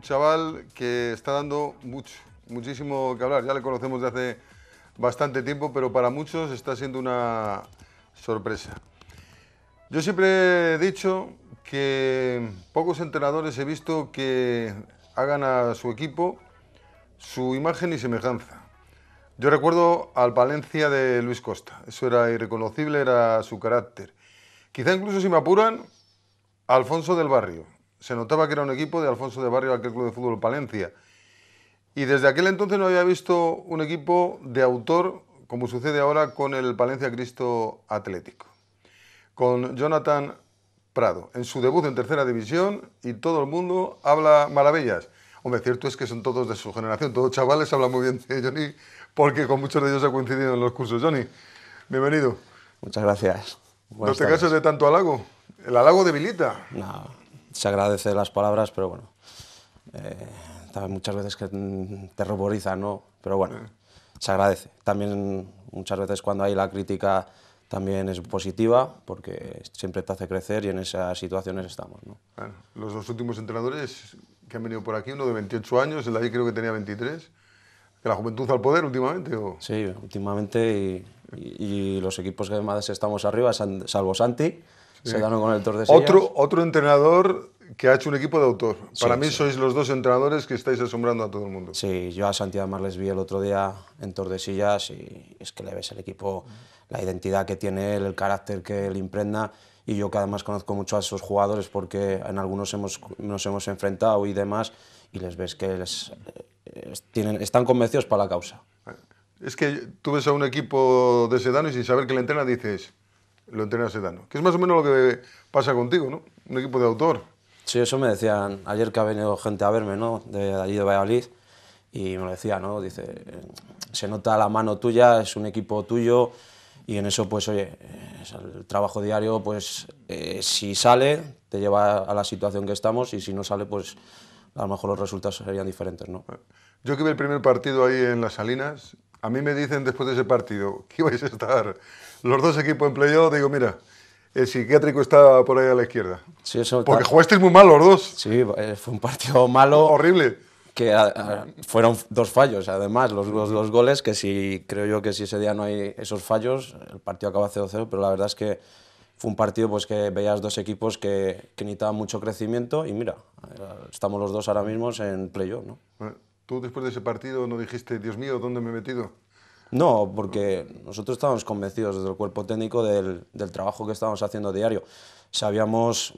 un chaval que está dando mucho, muchísimo que hablar. Ya le conocemos de hace bastante tiempo, pero para muchos está siendo una sorpresa. Yo siempre he dicho que pocos entrenadores he visto que hagan a su equipo su imagen y semejanza. Yo recuerdo al Valencia de Luis Costa, eso era irreconocible, era su carácter. Quizá incluso si me apuran, Alfonso del Barrio, se notaba que era un equipo de Alfonso de Barrio, aquel club de fútbol Palencia. Y desde aquel entonces no había visto un equipo de autor como sucede ahora con el Palencia Cristo Atlético. Con Jonathan Prado, en su debut en tercera división y todo el mundo habla maravillas. Hombre, cierto es que son todos de su generación, todos chavales hablan muy bien de Johnny, porque con muchos de ellos ha coincidido en los cursos. Johnny, bienvenido. Muchas gracias. no te cases de tanto halago. El halago debilita. No, se agradece las palabras, pero bueno, eh, muchas veces que mm, te ruborizan, ¿no? Pero bueno, se agradece. También muchas veces cuando hay la crítica también es positiva porque siempre te hace crecer y en esas situaciones estamos. ¿no? los dos últimos entrenadores que han venido por aquí, uno de 28 años, el de ahí creo que tenía 23, de la juventud al poder últimamente. ¿o? Sí, últimamente y, y los equipos que más estamos arriba, salvo Santi, Sedano con el Tordesillas. Otro, otro entrenador que ha hecho un equipo de autor. Para mí sois los dos entrenadores que estáis asombrando a todo el mundo. Sí, yo a Santiago Marles vi el otro día en Tordesillas y es que le ves el equipo, la identidad que tiene él, el carácter que le imprenda y yo que además conozco mucho a esos jugadores porque en algunos hemos, nos hemos enfrentado y demás y les ves que eh, tienen, están convencidos para la causa. Es que tú ves a un equipo de Sedano y sin saber que le entrena dices, lo entrenas Sedano. Que es más o menos lo que pasa contigo, ¿no? Un equipo de autor. Sí, eso me decían ayer que ha venido gente a verme, ¿no? De allí de Valladolid. Y me lo decía, ¿no? Dice, se nota la mano tuya, es un equipo tuyo. Y en eso, pues, oye, el trabajo diario, pues, eh, si sale, te lleva a la situación que estamos. Y si no sale, pues, a lo mejor los resultados serían diferentes, ¿no? Yo que vi el primer partido ahí en Las Salinas, a mí me dicen después de ese partido que ibais a estar los dos equipos en playoff, digo, mira, el psiquiátrico está por ahí a la izquierda. Sí, eso Porque jugasteis muy mal los dos. Sí, eh, fue un partido malo. Horrible. Que ah, ah, fueron dos fallos, además, los, los, goles, que si creo yo que si ese día no hay esos fallos, el partido acaba 0-0, pero la verdad es que fue un partido pues, que veías dos equipos que, necesitaban mucho crecimiento y mira, eh, estamos los dos ahora mismo en playoff. ¿no? ¿Tú después de ese partido no dijiste, Dios mío, ¿dónde me he metido? No, porque nosotros estábamos convencidos desde el cuerpo técnico del, trabajo que estábamos haciendo diario. Sabíamos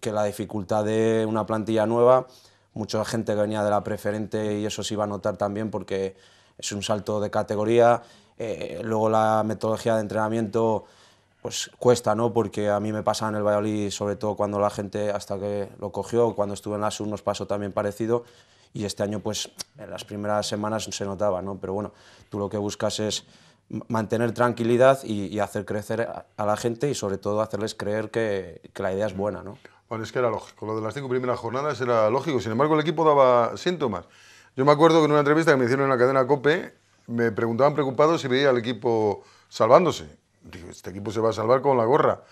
que la dificultad de una plantilla nueva, mucha gente venía de la preferente y eso se iba a notar también porque es un salto de categoría. Eh, luego la metodología de entrenamiento pues cuesta, ¿no? Porque a mí me pasaba en el Valladolid, sobre todo cuando la gente hasta que lo cogió, cuando estuve en la SUR nos pasó también parecido, y este año pues en las primeras semanas se notaba, ¿no? Pero bueno, tú lo que buscas es mantener tranquilidad y, hacer crecer a, la gente y sobre todo hacerles creer que, la idea es buena, ¿no? Bueno, es que era lógico, lo de las cinco primeras jornadas era lógico, sin embargo el equipo daba síntomas. Yo me acuerdo que en una entrevista que me hicieron en la cadena COPE me preguntaban preocupados si veía al equipo salvándose. Dije, este equipo se va a salvar con la gorra.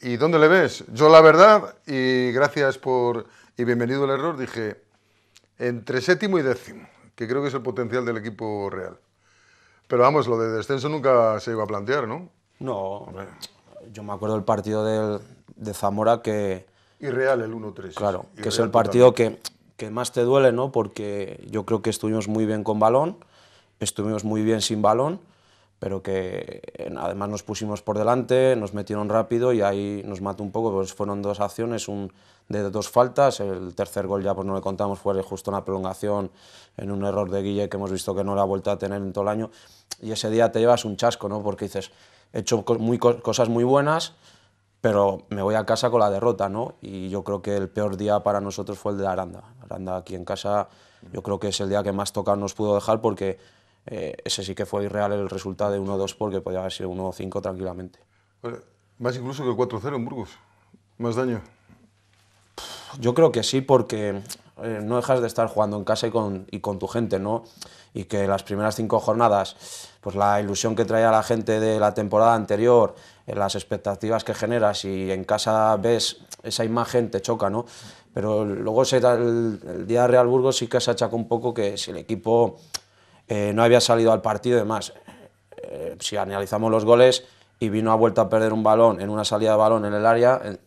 ¿Y dónde le ves? Yo la verdad, y gracias por... y bienvenido el error, dije, entre séptimo y décimo, que creo que es el potencial del equipo real. Pero vamos, lo de descenso nunca se iba a plantear, ¿no? No, yo me acuerdo del partido de Zamora que... Irreal el 1-3. Claro, que es el partido que, que, más te duele, ¿no? Porque yo creo que estuvimos muy bien con balón, estuvimos muy bien sin balón pero que además nos pusimos por delante, nos metieron rápido y ahí nos mató un poco, pues fueron dos acciones, un de dos faltas, el tercer gol ya pues no le contamos, fue justo una prolongación en un error de Guille que hemos visto que no la ha vuelto a tener en todo el año y ese día te llevas un chasco, ¿no? Porque dices, he hecho muy, cosas muy buenas, pero me voy a casa con la derrota, ¿no? Y yo creo que el peor día para nosotros fue el de Aranda. Aranda aquí en casa, yo creo que es el día que más tocar nos pudo dejar porque eh, ese sí que fue irreal el resultado de 1-2 porque podía haber sido 1-5 tranquilamente. Más incluso que 4-0 en Burgos. Más daño. Yo creo que sí porque eh, no dejas de estar jugando en casa y con, y con tu gente, ¿no? Y que las primeras cinco jornadas, pues la ilusión que traía la gente de la temporada anterior, eh, las expectativas que generas y en casa ves esa imagen, te choca, ¿no? Pero luego el, el día de Real Burgos sí que se achacó un poco que si el equipo eh, no había salido al partido y demás. Eh, si analizamos los goles, y vino a vuelta a perder un balón en una salida de balón en el área, en,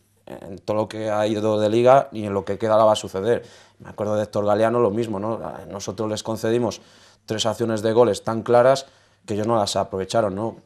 todo lo que ha ido de liga y en lo que queda la va a suceder. Me acuerdo de Héctor Galeano, lo mismo, ¿no? Nosotros les concedimos tres acciones de goles tan claras que ellos no las aprovecharon, ¿no?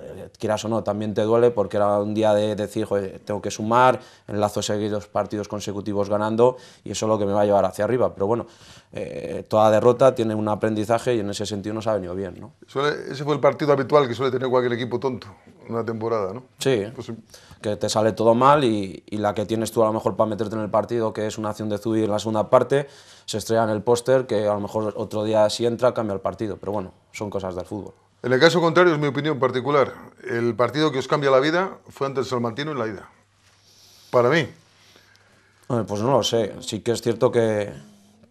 Eh, quieras o no, también te duele porque era un día de decir, Joder, tengo que sumar, enlazo seguidos partidos consecutivos ganando y eso es lo que me va a llevar hacia arriba. Pero bueno, eh, toda derrota tiene un aprendizaje y en ese sentido nos ha venido bien. ese fue el partido habitual que suele tener cualquier equipo tonto, una temporada, ¿no? Sí, pues que te sale todo mal y, la que tienes tú a lo mejor para meterte en el partido, que es una acción de Zubi en la segunda parte, se estrella en el póster, que a lo mejor otro día si entra cambia el partido, pero bueno, son cosas del fútbol. En el caso contrario, es mi opinión particular, el partido que os cambia la vida fue ante el Salmantino en la ida. Para mí. Pues no lo sé, sí que es cierto que,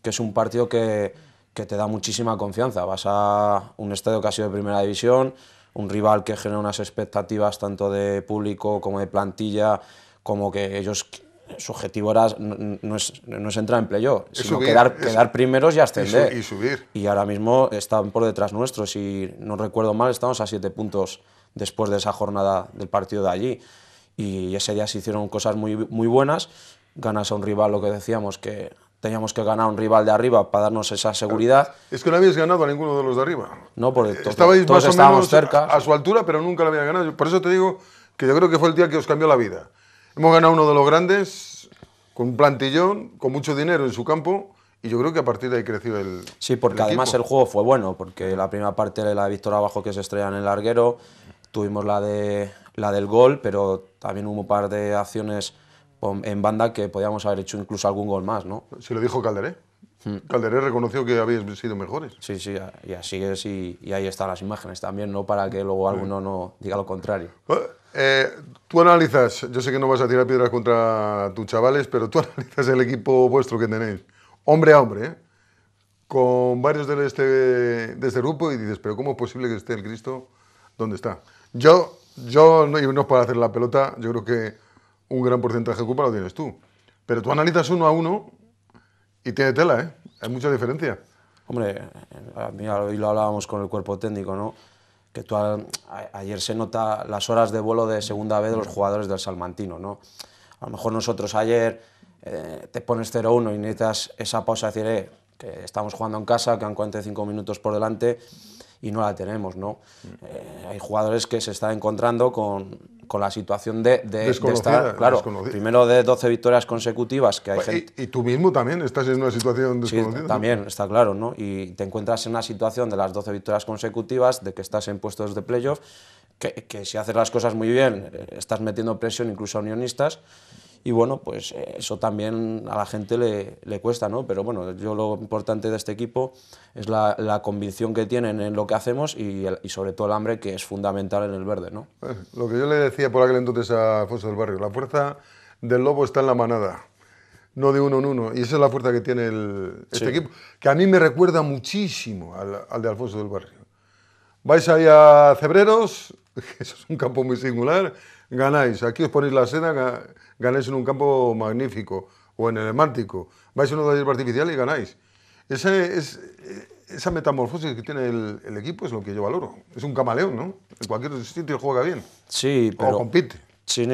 que es un partido que, que te da muchísima confianza. Vas a un estadio que ha sido de primera división, un rival que genera unas expectativas tanto de público como de plantilla, como que ellos su objetivo era, no, es, no es, entrar en playo sino quedar, quedar primeros y ascender. Y, subir. Y ahora mismo están por detrás nuestros si no recuerdo mal, estamos a siete puntos después de esa jornada del partido de allí. Y ese día se hicieron cosas muy, muy buenas. Ganas a un rival, lo que decíamos, que teníamos que ganar un rival de arriba para darnos esa seguridad. Es que no habéis ganado a ninguno de los de arriba. No, por to Estabais más o menos cerca. A, su altura, pero nunca lo había ganado. Por eso te digo que yo creo que fue el día que os cambió la vida. Hemos ganado uno de los grandes, con un plantillón, con mucho dinero en su campo. Y yo creo que a partir de ahí creció el. Sí, porque además el juego fue bueno, porque la primera parte de la Víctor abajo que se estrella en el larguero, tuvimos la, de, la del gol, pero también hubo un par de acciones en banda que podíamos haber hecho incluso algún gol más, ¿no? Se lo dijo Calderé. Hmm. Calderé reconoció que habéis sido mejores. Sí, sí, y así es, y, ahí están las imágenes también, ¿no? Para que luego alguno no diga lo contrario. Eh, eh, tú analizas, yo sé que no vas a tirar piedras contra tus chavales, pero tú analizas el equipo vuestro que tenéis, hombre a hombre, ¿eh? con varios de este, de este grupo y dices, pero ¿cómo es posible que esté el Cristo donde está? Yo, yo no, y no para hacer la pelota, yo creo que un gran porcentaje de culpa lo tienes tú. Pero tú analizas uno a uno y tiene tela, ¿eh? Hay mucha diferencia. Hombre, mira, hoy lo hablábamos con el cuerpo técnico, ¿no? Que tú ayer se nota las horas de vuelo de segunda vez de los jugadores del Salmantino, ¿no? A lo mejor nosotros ayer eh, te pones 0-1 y necesitas esa pausa de decir, eh, que estamos jugando en casa, que han 45 minutos por delante y no la tenemos, ¿no? Mm. Eh, hay jugadores que se están encontrando con con la situación de, de, estar, claro, primero de 12 victorias consecutivas que hay pues, gente... Y, tú mismo también estás en una situación desconocida. Sí, también, está claro, ¿no? Y te encuentras en una situación de las 12 victorias consecutivas, de que estás en puestos de playoff, que, que si haces las cosas muy bien, eh, estás metiendo presión incluso a unionistas y bueno, pues eh, eso también a la gente le, le cuesta, ¿no? Pero bueno, yo lo importante de este equipo es la, la convicción que tienen en lo que hacemos y, sobre todo el hambre que es fundamental en el verde, ¿no? Eh, lo que yo le decía por aquel entonces a Alfonso del Barrio, la fuerza del lobo está en la manada no de uno en uno. Y esa es la fuerza que tiene el, este equipo, que a mí me recuerda muchísimo al, al, de Alfonso del Barrio. Vais ahí a Cebreros, que eso es un campo muy singular, ganáis. Aquí os ponéis la seda, ganáis en un campo magnífico o en el Mántico, vais a una hierba artificial y ganáis. es, esa metamorfosis que tiene el, equipo es lo que yo valoro. Es un camaleón, ¿no? En cualquier sitio juega bien. Sí, pero... compite. Sí,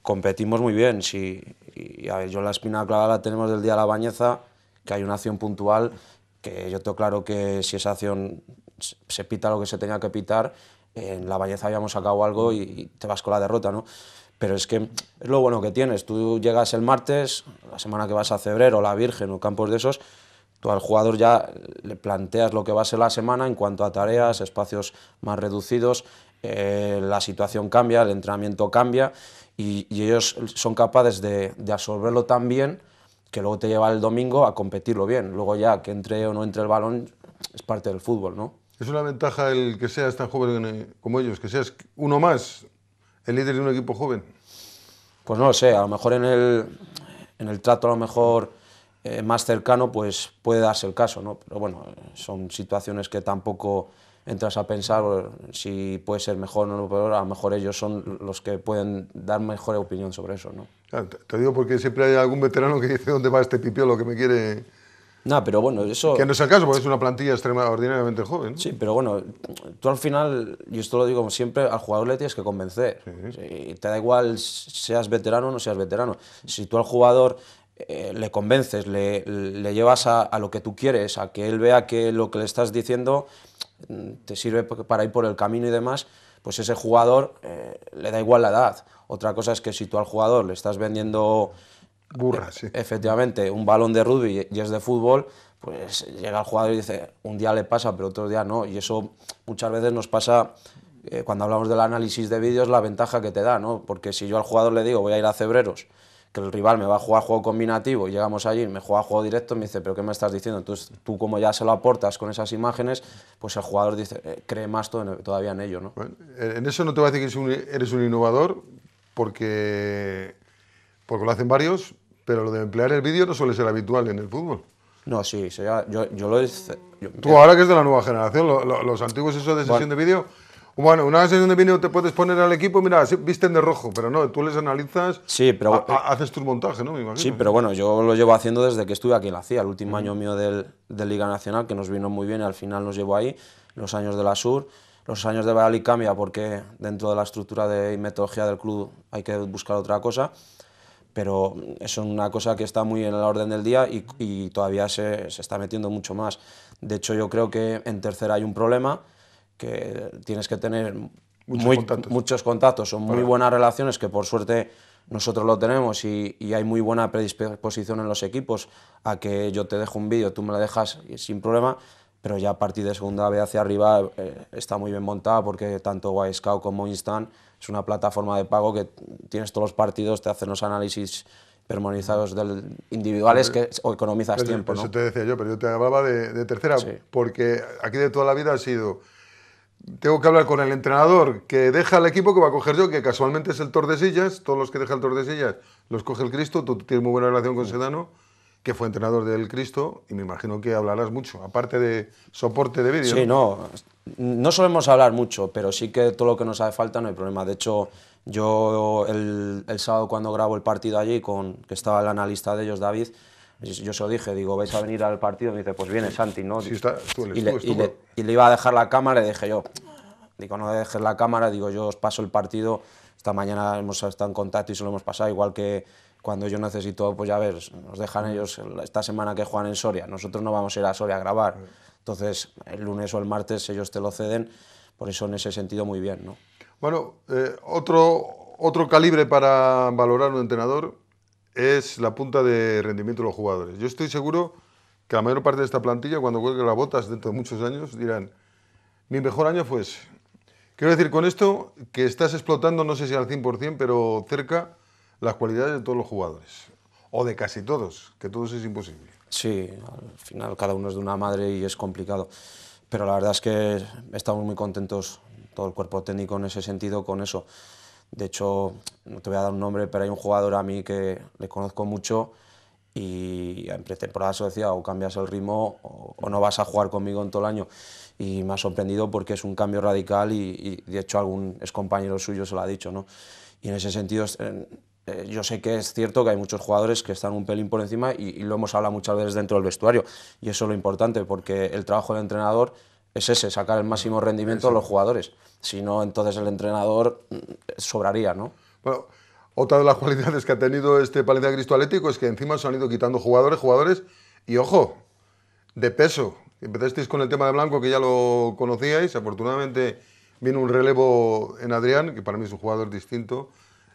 competimos muy bien. Sí. Y, a ver, yo la espina clara la tenemos del día de la bañeza, que hay una acción puntual, que yo tengo claro que si esa acción se pita lo que se tenía que pitar, en la bañeza habíamos sacado algo y, te vas con la derrota, ¿no? Pero es que es lo bueno que tienes. Tú llegas el martes, la semana que vas a Febrero, la Virgen o campos de esos, tú al jugador ya le planteas lo que va a ser la semana en cuanto a tareas, espacios más reducidos, eh, la situación cambia, el entrenamiento cambia y, ellos son capaces de, de, absorberlo tan bien que luego te lleva el domingo a competirlo bien. Luego ya que entre o no entre el balón es parte del fútbol, ¿no? Es una ventaja el que seas tan joven como ellos, que seas uno más, el líder de un equipo joven? Pues no lo sé, a lo mejor en el, en el trato a lo mejor eh, más cercano pues puede darse el caso, ¿no? Pero bueno, son situaciones que tampoco entras a pensar si puede ser mejor o no Pero a lo mejor ellos son los que pueden dar mejor opinión sobre eso, ¿no? te digo porque siempre hay algún veterano que dice dónde va este pipiolo que me quiere no, pero bueno, eso... Que no es el caso, porque es una plantilla extraordinariamente joven. Sí, pero bueno, tú al final, y esto lo digo siempre, al jugador le tienes que convencer. te da igual seas veterano o no seas veterano. Si tú al jugador eh, le convences, le, llevas a, lo que tú quieres, a que él vea que lo que le estás diciendo mm, te sirve para ir por el camino y demás, pues ese jugador eh, le da igual la edad. Otra cosa es que si tú al jugador le estás vendiendo... Burra, e- sí. Efectivamente, un balón de rugby y es de fútbol, pues llega el jugador y dice, un día le pasa, pero otro día no. Y eso muchas veces nos pasa eh, cuando hablamos del análisis de vídeos, la ventaja que te da, ¿no? Porque si yo al jugador le digo, voy a ir a Cebreros, que el rival me va a jugar juego combinativo, y llegamos allí, me juega juego directo, me dice, pero ¿qué me estás diciendo? Entonces tú como ya se lo aportas con esas imágenes, pues el jugador dice, eh, cree más todavía en ello, ¿no? en eso no te voy a decir que eres un innovador, porque porque lo hacen varios, pero lo de emplear el vídeo no suele ser habitual en el fútbol. No, sí, yo, yo, lo hice. Tú ahora que es de la nueva generación, los antiguos eso de sesión de vídeo, bueno, una sesión de vídeo te puedes poner al equipo, mira, visten de rojo, pero no, tú les analizas, sí, pero, haces tu montaje, ¿no? Sí, pero bueno, yo lo llevo haciendo desde que estuve aquí en la CIA, el último año mío del, de Liga Nacional, que nos vino muy bien y al final nos llevo ahí, los años de la Sur. Los años de Valladolid cambia porque dentro de la estructura de, y metodología del club hay que buscar otra cosa pero es una cosa que está muy en el orden del día y, todavía se, está metiendo mucho más. De hecho, yo creo que en tercera hay un problema, que tienes que tener muchos, contactos. son muy buenas relaciones que por suerte nosotros lo tenemos y, hay muy buena predisposición en los equipos a que yo te dejo un vídeo, tú me lo dejas sin problema, pero ya a partir de segunda vez hacia arriba eh, está muy bien montada porque tanto Wisecow como Instant es una plataforma de pago que tienes todos los partidos, te hacen los análisis permonizados individuales que, o economizas tiempo. Eso te decía yo, pero yo te hablaba de, tercera, porque aquí de toda la vida ha sido, tengo que hablar con el entrenador que deja el equipo que va a coger yo, que casualmente es el Tordesillas, todos los que deja el Tordesillas los coge el Cristo, tú tienes muy buena relación con Sedano que fue entrenador del Cristo, y me imagino que hablarás mucho, aparte de soporte de vídeo. Sí, no, no solemos hablar mucho, pero sí que todo lo que nos hace falta no hay problema. De hecho, yo el, sábado cuando grabo el partido allí, con, que estaba el analista de ellos, David, yo se lo dije, digo, vais a venir al partido, me dice, pues viene Santi, ¿no? Sí, tú y, le, y, le, iba a dejar la cámara, le dije yo, digo, no dejes la cámara, digo, yo os paso el partido, esta mañana hemos estado en contacto y se lo hemos pasado, igual que cuando yo necesito, pues ya ver, nos dejan ellos esta semana que juegan en Soria, nosotros no vamos a ir a Soria a grabar. Entonces, el lunes o el martes ellos te lo ceden, por eso en ese sentido muy bien, ¿no? Bueno, eh, otro, otro calibre para valorar un entrenador es la punta de rendimiento de los jugadores. Yo estoy seguro que la mayor parte de esta plantilla, cuando cuelgue las botas dentro de muchos años, dirán, mi mejor año fue Quiero decir con esto que estás explotando, no sé si al 100%, pero cerca las cualidades de todos los jugadores, o de casi todos, que todos es imposible. Sí, al final cada uno es de una madre y es complicado, pero la verdad es que estamos muy contentos, todo el cuerpo técnico en ese sentido, con eso. De hecho, no te voy a dar un nombre, pero hay un jugador a mí que le conozco mucho y en pretemporada se decía o cambias el ritmo o, no vas a jugar conmigo en todo el año. Y me ha sorprendido porque es un cambio radical y, de hecho algún compañero suyo se lo ha dicho. ¿no? Y en ese sentido eh, yo sé que es cierto que hay muchos jugadores que están un pelín por encima y, lo hemos hablado muchas veces dentro del vestuario. Y eso es lo importante, porque el trabajo del entrenador es ese, sacar el máximo rendimiento a los jugadores. Si no, entonces el entrenador mm, sobraría, ¿no? Bueno, otra de las cualidades que ha tenido este Palencia Cristo Atlético es que encima se han ido quitando jugadores, jugadores, y ojo, de peso. Empezasteis con el tema de Blanco, que ya lo conocíais, afortunadamente viene un relevo en Adrián, que para mí es un jugador distinto,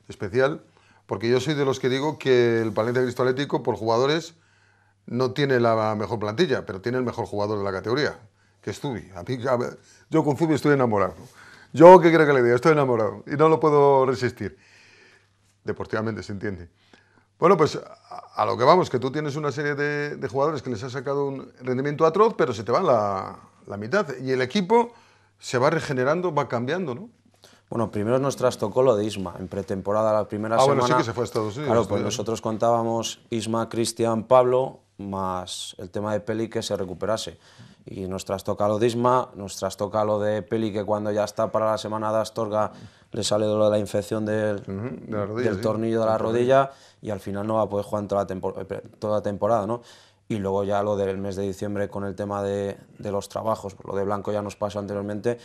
especial. Porque yo soy de los que digo que el Palencia Cristo Atlético, por jugadores, no tiene la mejor plantilla, pero tiene el mejor jugador de la categoría, que es Zubi. yo con Zubi estoy enamorado. Yo, ¿qué quiero que le diga? Estoy enamorado y no lo puedo resistir. Deportivamente se entiende. Bueno, pues a lo que vamos, que tú tienes una serie de, jugadores que les ha sacado un rendimiento atroz, pero se te va la, la mitad. Y el equipo se va regenerando, va cambiando, ¿no? Bueno, primero nos trastocó lo de Isma, en pretemporada la primera semana. Ah, bueno, sí que se fue a Estados Claro, pues nosotros contábamos Isma, Cristian, Pablo, más el tema de Peli que se recuperase. Y nos trastoca lo de Isma, nos trastoca lo de Peli que cuando ya está para la semana de Astorga le sale lo de la infección del, tornillo de la rodilla y al final no va a poder jugar toda la, eh, temporada, ¿no? Y luego ya lo del mes de diciembre con el tema de, de los trabajos, lo de Blanco ya nos pasó anteriormente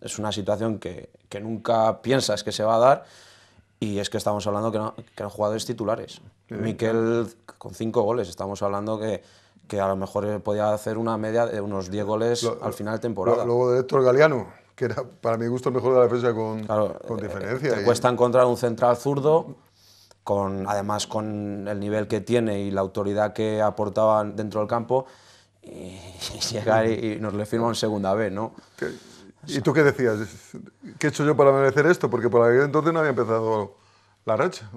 es una situación que, que, nunca piensas que se va a dar y es que estamos hablando que, no, que eran jugadores titulares. Miquel con cinco goles, estamos hablando que, que, a lo mejor eh, podía hacer una media de unos 10 goles al final de temporada. Luego de Héctor Galeano, que era para mi gusto el mejor de la defensa con, con eh, diferencia. te cuesta encontrar un central zurdo, con, además con el nivel que tiene y la autoridad que aportaba dentro del campo, y, llegar y, nos le firma en segunda vez, ¿no? ¿Y tú qué decías? ¿Qué he hecho yo para merecer esto? Porque por aquel entonces no había empezado la racha.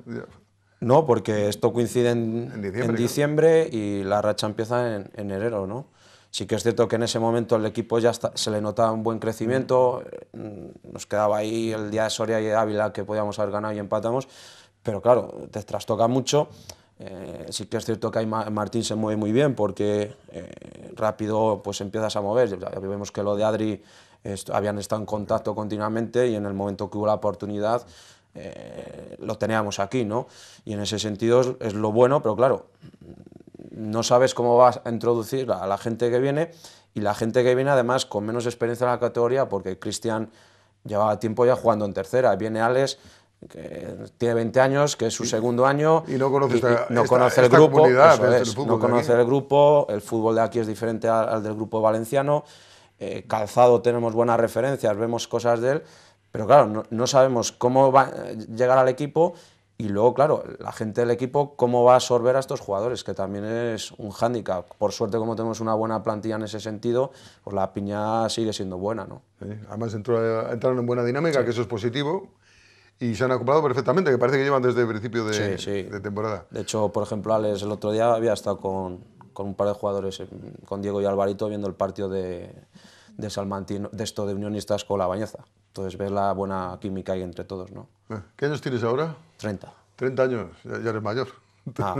No, porque esto coincide en, diciembre, y la racha empieza en, enero, ¿no? Sí que es cierto que en ese momento el equipo ya se le notaba un buen crecimiento, mm, nos quedaba ahí el día de Soria y Ávila que podíamos haber ganado y empatamos, pero claro, te trastoca mucho. Eh, sí que es cierto que Martín se mueve muy bien porque eh, rápido pues empiezas a mover. Ya vemos que lo de Adri habían estado en contacto continuamente y en el momento que hubo la oportunidad eh, lo teníamos aquí, ¿no? Y en ese sentido es, lo bueno, pero claro, no sabes cómo vas a introducir a la gente que viene y la gente que viene además con menos experiencia en la categoría porque Cristian llevaba tiempo ya jugando en tercera, viene Alex que tiene 20 años, que es su segundo año y no conoce, no el grupo, no conoce el grupo, el fútbol de aquí es diferente al del grupo valenciano, eh, calzado tenemos buenas referencias, vemos cosas de él, pero claro, no, sabemos cómo va a eh, llegar al equipo y luego, claro, la gente del equipo, cómo va a absorber a estos jugadores, que también es un hándicap. Por suerte, como tenemos una buena plantilla en ese sentido, pues la piña sigue siendo buena, ¿no? además, entraron en buena dinámica, que eso es positivo y se han acoplado perfectamente, que parece que llevan desde el principio de, de, temporada. De hecho, por ejemplo, Alex el otro día había estado con, con un par de jugadores, eh, con Diego y Alvarito, viendo el partido de, de Salmantino, de esto de Unionistas con la Bañeza. Entonces ves la buena química ahí entre todos, ¿no? Eh, ¿Qué años tienes ahora? 30. 30 años, ya, eres mayor. Ah,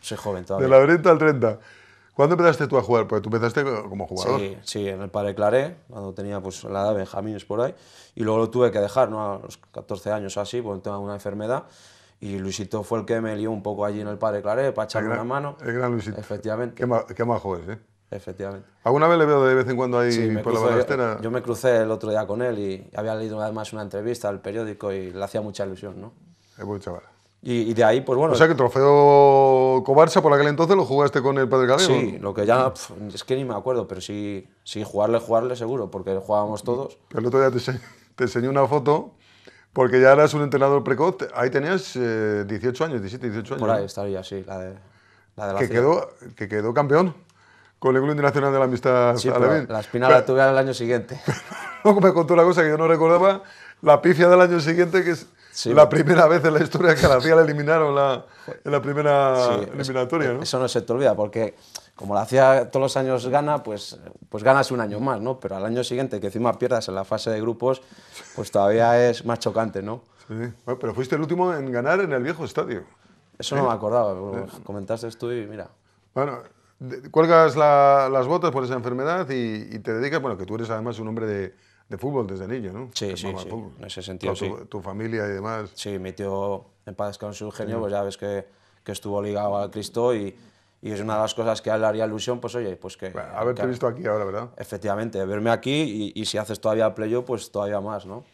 soy joven todavía. De la 30 al 30. ¿Cuándo empezaste tú a jugar? Porque tú empezaste como jugador. Sí, en el Padre Claré, cuando tenía pues, la edad de es por ahí. Y luego lo tuve que dejar, ¿no? A los 14 años o así, por el tema de una enfermedad. Y Luisito fue el que me lió un poco allí en el Padre Claré para echarle una mano. Es gran Luisito. Efectivamente. Qué, qué majo es, ¿eh? Efectivamente. ¿Alguna vez le veo de vez en cuando ahí por la balastera? Yo, yo, me crucé el otro día con él y había leído además una entrevista al periódico y le hacía mucha ilusión, ¿no? Es buen chaval. Y, de ahí, pues bueno. O sea que trofeo Cobarsa por aquel entonces lo jugaste con el Padre Claret. Sí, lo que ya. es que ni me acuerdo, pero sí, sí, jugarle, jugarle seguro, porque jugábamos todos. el otro día te, te enseñé una foto porque ya eras un entrenador precoz, ahí tenías 18 eh, años, 17, 18 años. Por ahí estaría, sí, la de la, que, quedó, que quedó campeón con el Club Internacional de la Amistad sí, La espina la tuve al año siguiente. me contó una cosa que yo no recordaba, la pifia del año siguiente, que es la primera vez en la historia que a la CIA le eliminaron la, en la primera eliminatoria, ¿no? Eso no se te olvida, porque como la hacía todos los años gana, pues, pues ganas un año más, ¿no? Pero al año siguiente, que encima pierdas en la fase de grupos, pues todavía es más chocante, ¿no? Sí, bueno, pero fuiste el último en ganar en el viejo estadio. Eso no me acordaba, comentaste tú y mira. Bueno, cuelgas las botas por esa enfermedad y, y te dedicas, bueno, que tú eres además un hombre de de fútbol desde niño, ¿no? Sí, sí, sí. en ese sentido, Tu, familia y demás. Sí, mi tío, en paz con su genio, pues ya ves que, que estuvo ligado al Cristo y, y, es una de las cosas que a haría ilusión, pues oye, pues que... Bueno, haberte visto aquí ahora, ¿verdad? Efectivamente, verme aquí y, y si haces todavía playo, pues todavía más, ¿no?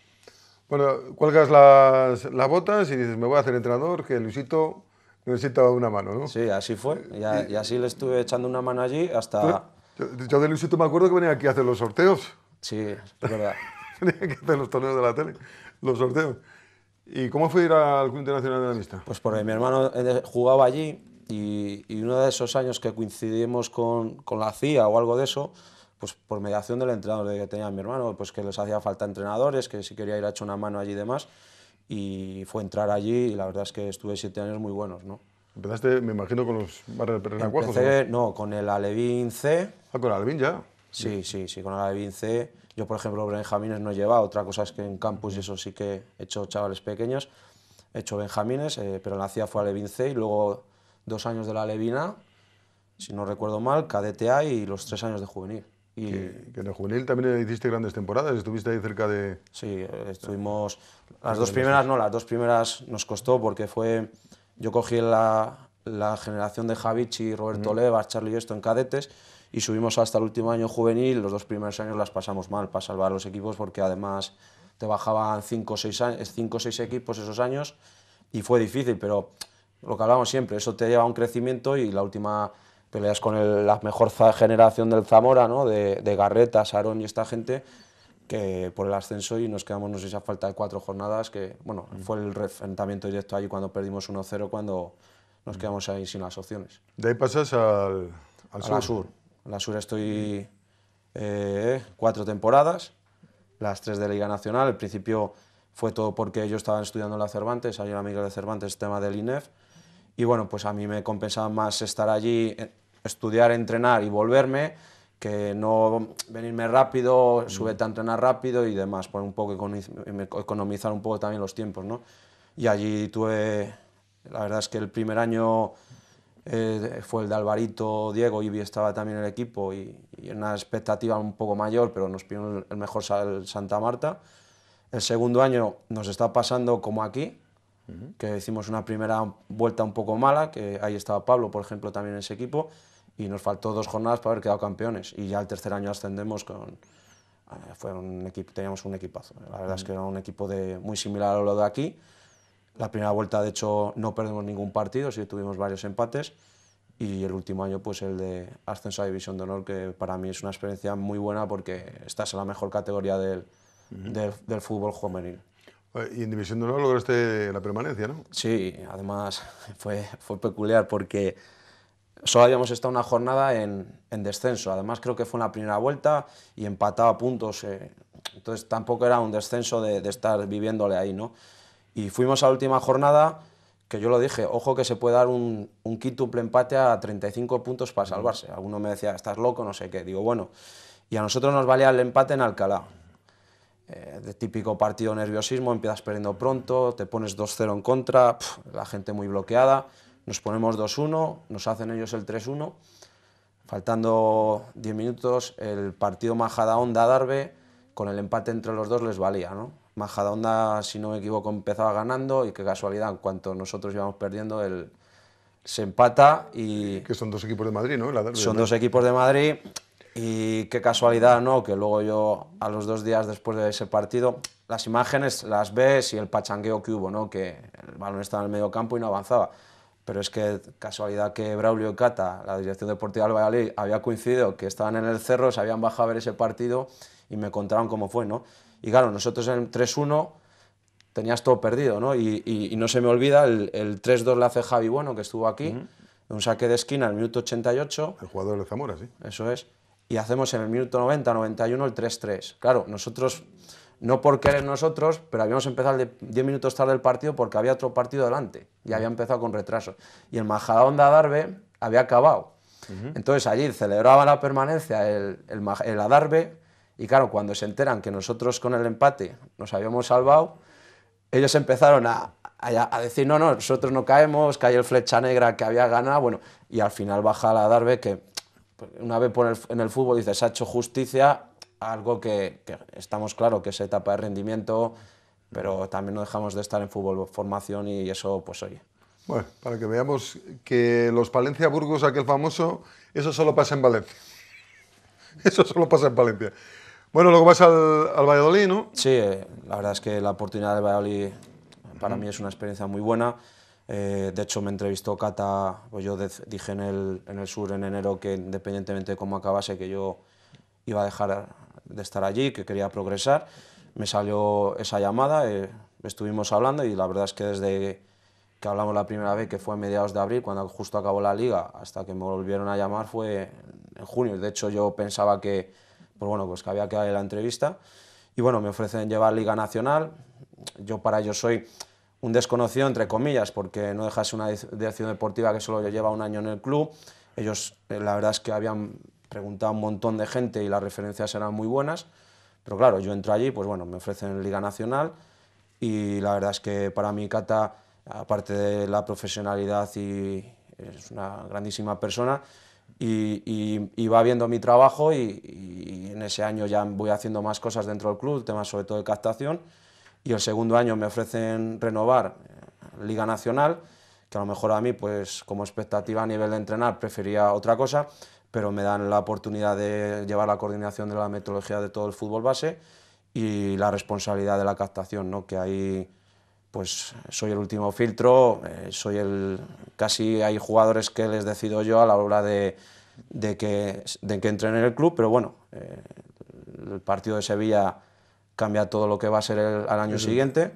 Bueno, cuelgas las, las botas y dices, me voy a hacer entrenador, que Luisito necesita una mano, ¿no? Sí, así fue. Y, eh, así le estuve echando una mano allí hasta... Yo, yo de Luisito me acuerdo que venía aquí a hacer los sorteos. Sí, es verdad. Tenía que hacer los torneos de la tele, los sorteos. ¿Y cómo fue ir al Club Internacional de la Vista? Pues porque mi hermano eh, jugaba allí y, uno de esos años que coincidimos con, la CIA o algo de eso, pues por mediación del entrenador que tenía mi hermano, pues que les hacía falta entrenadores, que si quería ir a echar una mano allí y demás, y fue entrar allí y la verdad es que estuve siete años muy buenos, ¿no? Empezaste, me imagino, con los renacuajos. ¿no? no, con el Alevín C. Ah, con el Alevín ya. Sí, sí, sí, con la de Vince. Yo, por ejemplo, Benjamines no llevaba. llevado. Otra cosa es que en campus y eso sí que he hecho chavales pequeños. He hecho Benjamines, eh, pero en la CIA fue a y luego dos años de la Levina, si no recuerdo mal, cadete y los tres años de juvenil. Y que, en el juvenil también hiciste grandes temporadas, estuviste ahí cerca de... Sí, eh, estuvimos... Ah, las dos primeras no, las dos primeras nos costó porque fue... Yo cogí la, generación de Javich y Roberto Leva, Charlie y esto en cadetes y subimos hasta el último año juvenil, los dos primeros años las pasamos mal para salvar los equipos porque además te bajaban 5 o 6 equipos esos años y fue difícil, pero lo que hablamos siempre, eso te lleva a un crecimiento y la última peleas con el, la mejor generación del Zamora, ¿no? de, de Garreta, y esta gente, que por el ascenso y nos quedamos, no sé si a falta de cuatro jornadas, que bueno, mm. fue el enfrentamiento directo ahí cuando perdimos 1-0, cuando nos mm. quedamos ahí sin las opciones. De ahí pasas al, al sur. sur. En la Sura estoy eh, cuatro temporadas, las tres de Liga Nacional. Al principio fue todo porque ellos estaban estudiando en la Cervantes, hay un amigo de Cervantes, tema del INEF. Y bueno, pues a mí me compensaba más estar allí, eh, estudiar, entrenar y volverme, que no venirme rápido, subirte mm. a entrenar rápido y demás, por un poco em, economizar un poco también los tiempos, ¿no? Y allí tuve, la verdad es que el primer año eh, fue el de Alvarito, Diego, Ibi estaba también en el equipo y, una expectativa un poco mayor, pero nos pidió el mejor Santa Marta. El segundo año nos está pasando como aquí, que hicimos una primera vuelta un poco mala, que ahí estaba Pablo, por ejemplo, también en ese equipo, y nos faltó dos jornadas para haber quedado campeones. Y ya el tercer año ascendemos con... Eh, fue un equipo, teníamos un equipazo. La verdad es que era un equipo de, muy similar a lo de aquí, la primera vuelta, de hecho, no perdimos ningún partido, sí tuvimos varios empates. Y el último año, pues el de ascenso a División de Honor, que para mí es una experiencia muy buena porque estás en la mejor categoría del, del, del fútbol juvenil. Y en División de Honor lograste la permanencia, ¿no? Sí, además fue, fue peculiar porque solo habíamos estado una jornada en, en, descenso. Además, creo que fue una la primera vuelta y empataba puntos. Eh. Entonces, tampoco era un descenso de, de, estar viviéndole ahí, ¿no? Y fuimos a la última jornada, que yo lo dije, ojo que se puede dar un, un quíntuple empate a 35 puntos para salvarse. Alguno me decía, estás loco, no sé qué. Digo, bueno, y a nosotros nos valía el empate en Alcalá. Eh, de típico partido nerviosismo, empiezas perdiendo pronto, te pones 2-0 en contra, la gente muy bloqueada, nos ponemos 2-1, nos hacen ellos el 3-1, faltando 10 minutos, el partido Majada Onda Darbe, con el empate entre los dos les valía, ¿no? onda si no me equivoco, empezaba ganando y qué casualidad, en cuanto nosotros íbamos perdiendo, él se empata y... Que son dos equipos de Madrid, ¿no? son dos equipos de Madrid y qué casualidad, ¿no? Que luego yo, a los dos días después de ese partido, las imágenes las ves y el pachangueo que hubo, ¿no? Que el balón estaba en el medio campo y no avanzaba. Pero es que casualidad que Braulio y Cata, la dirección deportiva del Valladolid, había coincidido que estaban en el cerro, se habían bajado a ver ese partido y me contaron cómo fue, ¿no? Y claro, nosotros en 3-1 tenías todo perdido, ¿no? Y, no se me olvida, el, el 3-2 le hace Javi Bueno, que estuvo aquí, un saque de esquina en el minuto 88. El jugador de Zamora, sí. Eso es. Y hacemos en el minuto 90, 91 el 3-3. Claro, nosotros, no por querer nosotros, pero habíamos empezado 10 minutos tarde el partido porque había otro partido delante y había empezado con retraso. Y el de Adarve había acabado. Entonces allí celebraba la permanencia el, el, el Adarve y claro, cuando se enteran que nosotros con el empate nos habíamos salvado, ellos empezaron a, a, decir, no, no, nosotros no caemos, cae el flecha negra que había ganado, bueno, y al final baja la Darbe que pues, una vez por en el fútbol dice se ha hecho justicia, algo que, estamos claro que es etapa de rendimiento, pero también no dejamos de estar en fútbol formación y eso, pues oye. Bueno, para que veamos que los Palencia-Burgos, aquel famoso, eso solo pasa en Valencia. Eso solo pasa en Valencia. Bueno, luego vas al, al Valladolid, ¿no? Sí, eh, la verdad es que la oportunidad del Valladolid para mí es una experiencia muy buena. Eh, de hecho, me entrevistó Cata, pues yo dije en el, en el, sur en enero que independientemente de cómo acabase, que yo iba a dejar de estar allí, que quería progresar. Me salió esa llamada, eh, estuvimos hablando y la verdad es que desde que hablamos la primera vez, que fue a mediados de abril, cuando justo acabó la liga, hasta que me volvieron a llamar fue en junio. De hecho, yo pensaba que pues bueno, pues que había que darle la entrevista. Y bueno, me ofrecen llevar Liga Nacional. Yo para ellos soy un desconocido, entre comillas, porque no dejas una dirección deportiva que solo lleva un año en el club. Ellos, eh, la verdad es que habían preguntado a un montón de gente y las referencias eran muy buenas. Pero claro, yo entro allí, pues bueno, me ofrecen Liga Nacional y la verdad es que para mí Cata, aparte de la profesionalidad y es una grandísima persona, y, va viendo mi trabajo y, en ese año ya voy haciendo más cosas dentro del club, temas sobre todo de captación. Y el segundo año me ofrecen renovar eh, Liga Nacional, que a lo mejor a mí, pues como expectativa a nivel de entrenar, prefería otra cosa, pero me dan la oportunidad de llevar la coordinación de la metodología de todo el fútbol base y la responsabilidad de la captación, ¿no? que ahí pues soy el último filtro, eh, soy el casi hay jugadores que les decido yo a la hora de, de que, de que entren en el club, pero bueno, eh, el partido de Sevilla cambia todo lo que va a ser el, al año siguiente.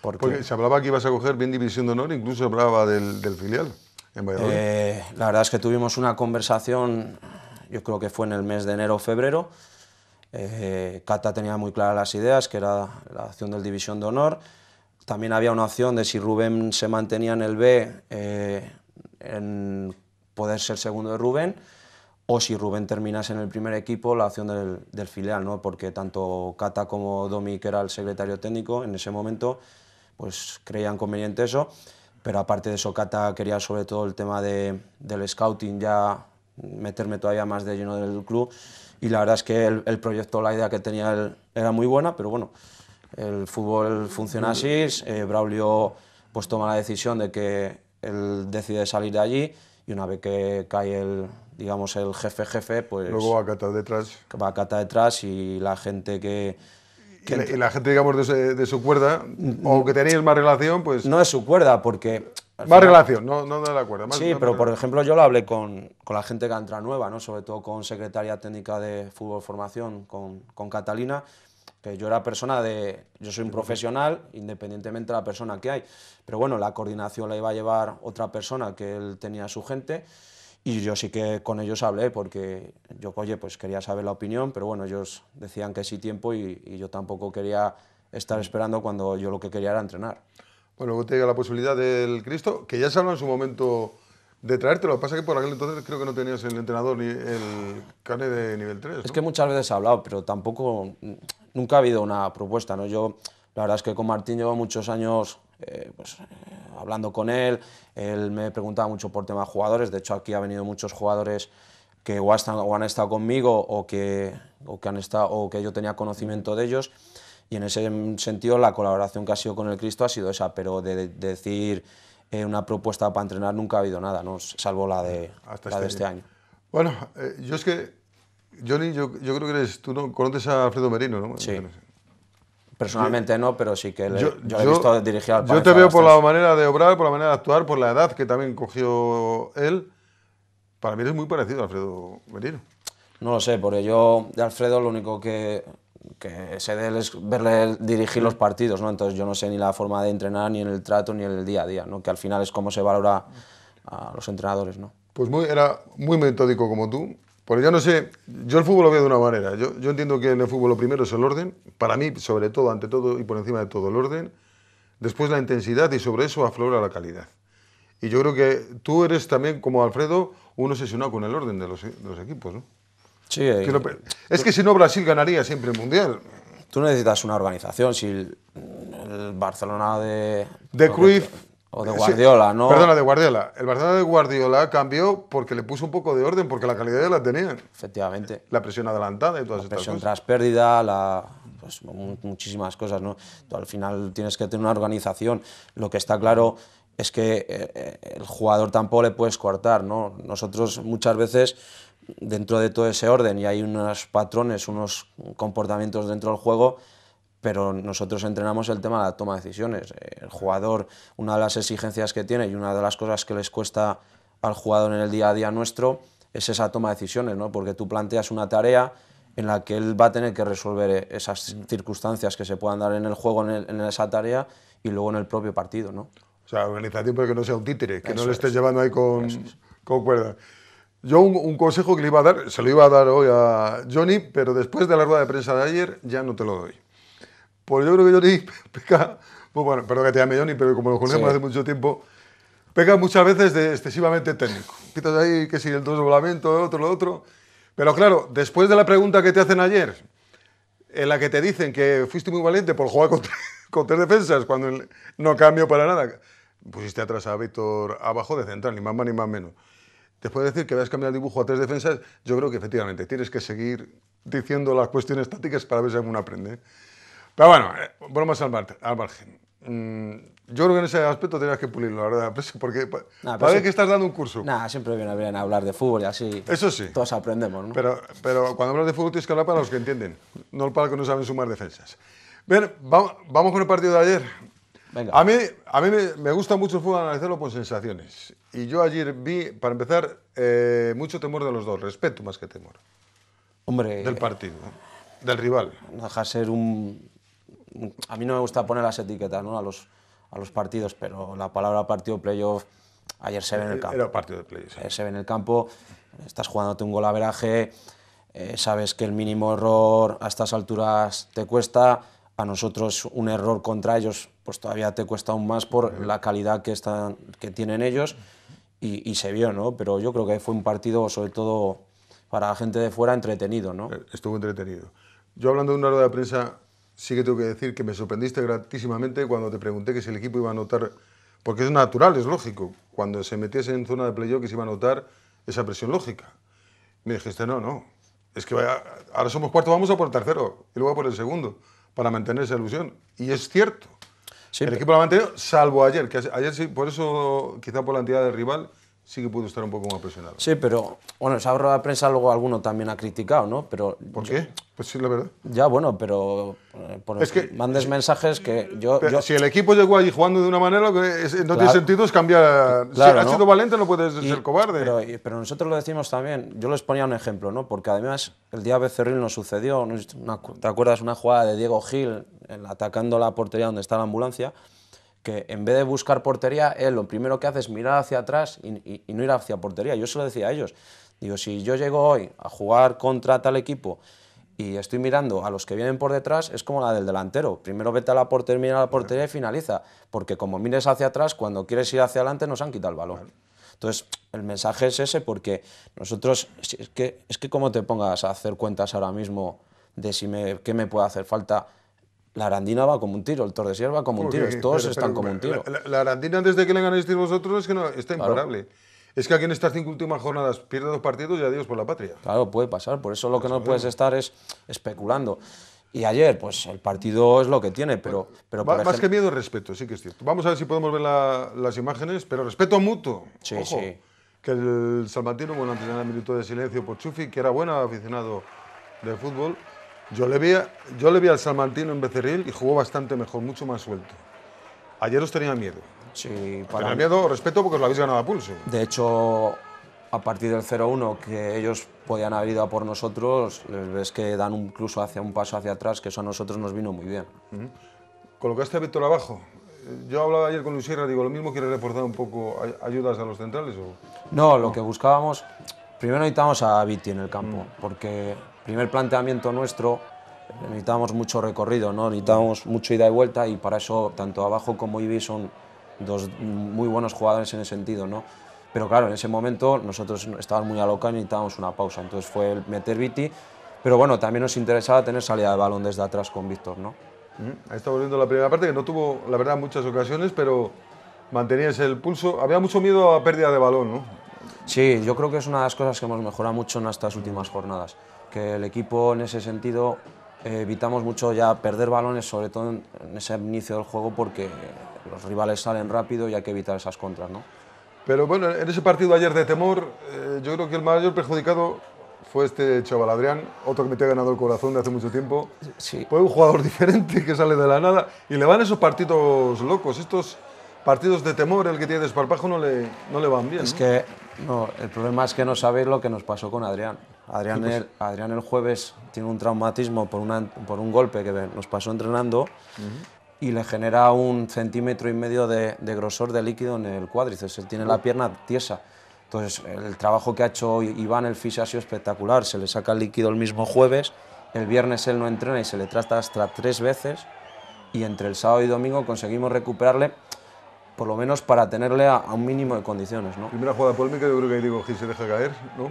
Porque, se hablaba que ibas a coger bien división de honor, incluso hablaba del, filial en Valladolid. Eh, la verdad es que tuvimos una conversación, yo creo que fue en el mes de enero o febrero. Cata tenía muy claras las ideas, que era la acción del división de honor. También había una opción de si Rubén se mantenía en el B, eh, en poder ser segundo de Rubén, o si Rubén terminase en el primer equipo, la opción del, filial, ¿no? porque tanto Cata como Domi, que era el secretario técnico en ese momento, pues creían conveniente eso, pero aparte de eso, Cata quería sobre todo el tema del scouting, ya meterme todavía más de lleno del club, y la verdad es que el, el proyecto, la idea que tenía era muy buena, pero bueno, el fútbol funciona así, eh, Braulio pues toma la decisión de que él decide salir de allí y una vez que cae el, digamos, el jefe jefe, pues... Luego va a Cata detrás. Va a Cata detrás y la gente que... la, gente, digamos, de, su cuerda, o que tenéis más relación, pues... No es su cuerda, porque... Más relación, no, no de la cuerda. sí, pero por ejemplo yo lo hablé con, la gente que entra nueva, ¿no? sobre todo con secretaria Técnica de Fútbol Formación, con, con Catalina, yo era persona de, yo soy un profesional, independientemente de la persona que hay, pero bueno, la coordinación la iba a llevar otra persona que él tenía su gente y yo sí que con ellos hablé porque yo, oye, pues quería saber la opinión, pero bueno, ellos decían que sí tiempo y, y yo tampoco quería estar esperando cuando yo lo que quería era entrenar. Bueno, luego te llega la posibilidad del Cristo, que ya se habló en su momento de traértelo. Lo pasa que por aquel entonces creo que no tenías el entrenador ni el cane de nivel 3. Es que muchas veces he hablado, pero tampoco, nunca ha habido una propuesta. ¿no? Yo, la verdad es que con Martín llevo muchos años eh, pues, eh, hablando con él, él me preguntaba mucho por temas jugadores, de hecho aquí ha venido muchos jugadores que o, han estado conmigo o que, han estado, o que yo tenía conocimiento de ellos. Y en ese sentido la colaboración que ha sido con el Cristo ha sido esa, pero de decir eh, una propuesta para entrenar nunca ha habido nada, ¿no? salvo la de, la este, de este, este año. Bueno, eh, yo es que, Johnny, yo, yo, creo que eres, tú no conoces a Alfredo Merino, ¿no? Sí. Personalmente no, pero sí que le, yo, he visto dirigir al Yo te veo por la manera de obrar, por la manera de actuar, por la edad que también cogió él. Para mí eres muy parecido a Alfredo Merino. No lo sé, porque yo de Alfredo lo único que que ese de es verle dirigir los partidos, ¿no? Entonces yo no sé ni la forma de entrenar, ni en el trato, ni en el día a día, ¿no? Que al final es cómo se valora a los entrenadores, ¿no? Pues muy, era muy metódico como tú. Porque yo no sé, yo el fútbol lo veo de una manera. Yo, entiendo que en el fútbol lo primero es el orden. Para mí, sobre todo, ante todo y por encima de todo, el orden. Después la intensidad y sobre eso aflora la calidad. Y yo creo que tú eres también, como Alfredo, uno obsesionado con el orden de los, de los equipos, ¿no? es que si no Brasil ganaría siempre el Mundial. Tú necesitas una organización, si el, Barcelona de... De Cruyff. O de Guardiola, ¿no? Perdona, de Guardiola. El Barcelona de Guardiola cambió porque le puso un poco de orden, porque la calidad ya la tenían. Efectivamente. La presión adelantada y todas la presión tras pérdida, la, pues, muchísimas cosas, ¿no? al final tienes que tener una organización. Lo que está claro es que eh, eh, el jugador tampoco le puedes cortar, ¿no? Nosotros muchas veces dentro de todo ese orden y hay unos patrones, unos comportamientos dentro del juego, pero nosotros entrenamos el tema de la toma de decisiones. El jugador, una de las exigencias que tiene y una de las cosas que les cuesta al jugador en el día a día nuestro es esa toma de decisiones, ¿no? porque tú planteas una tarea en la que él va a tener que resolver esas circunstancias que se puedan dar en el juego, en, esa tarea y luego en el propio partido. ¿no? O sea, organización, para que no sea un títere, que no le estés llevando ahí con, es. con yo un, consejo que le iba a dar, se lo iba a dar hoy a Johnny, pero después de la rueda de prensa de ayer ya no te lo doy. Pues yo creo que Johnny peca, pues bueno, perdón que te llame Johnny, pero como lo conocemos hace mucho tiempo, peca muchas veces de excesivamente técnico. Quitas ahí que si el volamiento, el otro, lo otro. Pero claro, después de la pregunta que te hacen ayer, en la que te dicen que fuiste muy valiente por jugar con, tres defensas, cuando no cambio para nada, pusiste atrás a Víctor abajo de central, ni más ni más menos te de decir que vayas a cambiar el dibujo a tres defensas, yo creo que efectivamente tienes que seguir diciendo las cuestiones tácticas para ver si alguno aprende. Pero bueno, vamos eh, bromas al, margen. Mm, yo creo que en ese aspecto tenías que pulirlo, la verdad, pues, porque nah, ver pues que estás dando un curso. Nada, siempre viene a hablar de fútbol y así Eso sí. todos aprendemos, ¿no? Pero, pero cuando hablas de fútbol tienes que hablar para los que entienden, no para los que no saben sumar defensas. Bien, vamos, vamos con el partido de ayer. A mí, a mí me, gusta mucho el fútbol analizarlo con sensaciones. Y yo ayer vi, para empezar, eh, mucho temor de los dos, respeto más que temor. Hombre. Del partido, del rival. Deja ser un. A mí no me gusta poner las etiquetas ¿no? a, los, a los partidos, pero la palabra partido playoff ayer se ve en el eh, campo. Era partido de playoff. Ayer eh, se ve en el campo, estás jugándote un golaveraje, sabes que el mínimo error a estas alturas te cuesta a nosotros un error contra ellos, pues todavía te cuesta aún más por la calidad que, están, que tienen ellos y, se vio, ¿no? Pero yo creo que fue un partido, sobre todo para la gente de fuera, entretenido, ¿no? Eh, estuvo entretenido. Yo hablando de una rueda de prensa, sí que tengo que decir que me sorprendiste gratísimamente cuando te pregunté que si el equipo iba a notar porque es natural, es lógico, cuando se metiese en zona de playoff que se iba a notar esa presión lógica. Me dijiste, no, no, es que vaya, ahora somos cuarto, vamos a por el tercero y luego a por el segundo para mantener esa ilusión. Y es cierto. el equipo lo ha mantenido, salvo ayer, que ayer sí, por eso, quizá por la entidad del rival, sí que pudo estar un poco más presionado. Sí, pero bueno, esa rueda la prensa luego alguno también ha criticado, ¿no? Pero ¿Por qué? Pues sí, la verdad. Ya, bueno, pero eh, es que, mandes mensajes que yo, Si el equipo llegó allí jugando de una manera, que no tiene sentido es cambiar. Claro, si has sido valiente, no puedes ser cobarde. Pero, nosotros lo decimos también. Yo les ponía un ejemplo, ¿no? Porque además el día Becerril nos sucedió, ¿te acuerdas? Una jugada de Diego Gil atacando la portería donde está la ambulancia que en vez de buscar portería, él lo primero que hace es mirar hacia atrás y, no ir hacia portería. Yo se lo decía a ellos. Digo, si yo llego hoy a jugar contra tal equipo y estoy mirando a los que vienen por detrás, es como la del delantero. Primero vete a la portería, mira a la portería y finaliza. Porque como mires hacia atrás, cuando quieres ir hacia adelante nos han quitado el balón. Entonces, el mensaje es ese porque nosotros, es que, es que como te pongas a hacer cuentas ahora mismo de si qué me puede hacer falta, la Arandina va como un tiro, el de va como un tiro, todos están como un tiro. La, arandina, antes de desde que le ganéis vosotros, es que no, está imparable. Es que aquí en estas cinco últimas jornadas pierde dos partidos y adiós por la patria. Claro, puede pasar, por eso lo que no puedes estar es especulando. Y ayer, pues el partido es lo que tiene, pero... pero más que miedo, respeto, sí que es cierto. Vamos a ver si podemos ver las imágenes, pero respeto mutuo. Sí, sí. Que el salmantino, bueno, antes de minuto de silencio por Chufi, que era buen aficionado de fútbol, yo le, vi, yo le vi al Salmantino en Becerril y jugó bastante mejor, mucho más suelto. Ayer os tenía miedo. Sí, para tenía miedo, respeto, porque os lo habéis ganado a pulso. De hecho, a partir del 0-1, que ellos podían haber ido a por nosotros, les ves que dan incluso hacia un paso hacia atrás, que eso a nosotros nos vino muy bien. ¿Colocaste a Víctor abajo? Eh, yo hablaba ayer con Luis Sierra, digo, ¿lo mismo quiere reforzar un poco ayudas a los centrales? O? No, lo que buscábamos, primero necesitábamos a Viti en el campo, mm. porque primer planteamiento nuestro necesitábamos mucho recorrido, ¿no? necesitábamos mucho ida y vuelta y para eso tanto abajo como Ibi son dos muy buenos jugadores en ese sentido. ¿no? Pero claro, en ese momento nosotros estábamos muy alocados y necesitábamos una pausa, entonces fue el meter Viti, pero bueno, también nos interesaba tener salida de balón desde atrás con Víctor. ¿no? Ahí está volviendo la primera parte, que no tuvo, la verdad, muchas ocasiones, pero mantenías el pulso. Había mucho miedo a pérdida de balón, ¿no? Sí, yo creo que es una de las cosas que hemos mejorado mucho en estas últimas jornadas que el equipo en ese sentido eh, evitamos mucho ya perder balones, sobre todo en ese inicio del juego, porque los rivales salen rápido y hay que evitar esas contras. ¿no? Pero bueno, en ese partido ayer de Temor, eh, yo creo que el mayor perjudicado fue este chaval Adrián, otro que me tiene ha ganado el corazón de hace mucho tiempo. Sí. Fue un jugador diferente que sale de la nada y le van esos partidos locos, estos partidos de temor, el que tiene desparpajo no le, no le van bien. Es que no, el problema es que no sabéis lo que nos pasó con Adrián. Adrián, pues. el, Adrián el jueves tiene un traumatismo por, por un golpe que nos pasó entrenando y le genera un centímetro y medio de, grosor de líquido en el cuádriceps. Él tiene la pierna tiesa. Entonces, el trabajo que ha hecho Iván el fisio ha sido espectacular. Se le saca el líquido el mismo jueves, el viernes él no entrena y se le trata hasta tres veces y entre el sábado y domingo conseguimos recuperarle por lo menos para tenerle a, un mínimo de condiciones. ¿no? Primera jugada polémica, yo creo que ahí digo Gil se deja caer, ¿no?